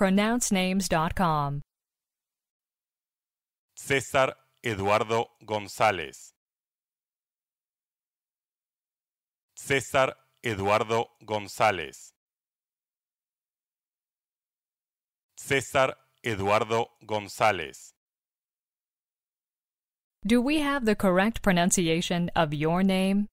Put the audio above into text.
pronouncenames.com. César Eduardo González. César Eduardo González. César Eduardo González. Do we have the correct pronunciation of your name?